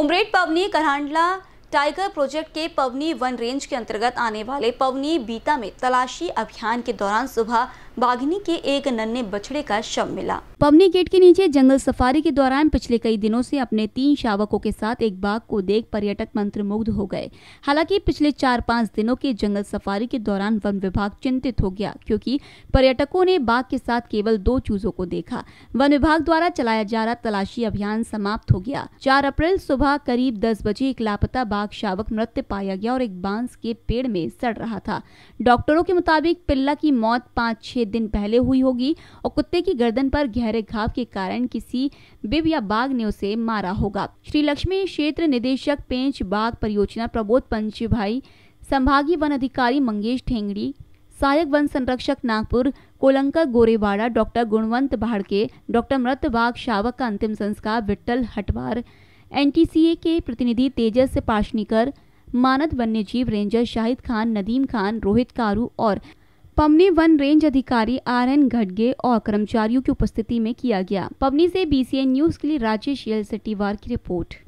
उमरेट पवनी करांडला tiger project के पवनी वन रेंज के अंतर्गत आने वाले पवनी बीता में तलाशी अभियान के दौरान सुबह बाघिनी के एक नन्हे बछड़े का शव मिला पवनी गेट के नीचे जंगल सफारी के दौरान पिछले कई दिनों से अपने तीन शावकों के साथ एक बाघ को देख पर्यटक मुग्ध हो गए हालांकि पिछले चार पाँच दिनों के जंगल सफारी के दौरान वन विभाग चिंतित हो गया क्योंकि पर्यटकों ने बाघ के साथ केवल दो चूजों को देखा वन विभाग द्वारा चलाया जा रहा तलाशी अभियान समाप्त हो गया चार अप्रैल सुबह करीब दस बजे एक लापता बाघ शावक मृत पाया गया और एक बांस के पेड़ में सड़ रहा था डॉक्टरों के मुताबिक पिल्ला की मौत पाँच छह दिन पहले हुई होगी और कुत्ते की गर्दन पर गहरे घाव के कारण किसी बिब या बाघ ने उसे मारा होगा श्री लक्ष्मी क्षेत्र निदेशक पेंच बाघ परियोजना प्रबोध पंच भाई संभागीय वन अधिकारी मंगेश ठेंगड़ी सहायक वन संरक्षक नागपुर कोलंकर गोरेवाड़ा डॉक्टर गुणवंत भाड़के डॉक्टर मृत बाघ शावक का अंतिम संस्कार विट्ठल हटवार एनटीसीए के प्रतिनिधि तेजस पाशनीकर मानद वन्यजीव रेंजर शाहिद खान नदीम खान रोहित कारू और पवनी वन रेंज अधिकारी आर एन घटगे और कर्मचारियों की उपस्थिति में किया गया पवनी से बीसीएन न्यूज के लिए राजेश की रिपोर्ट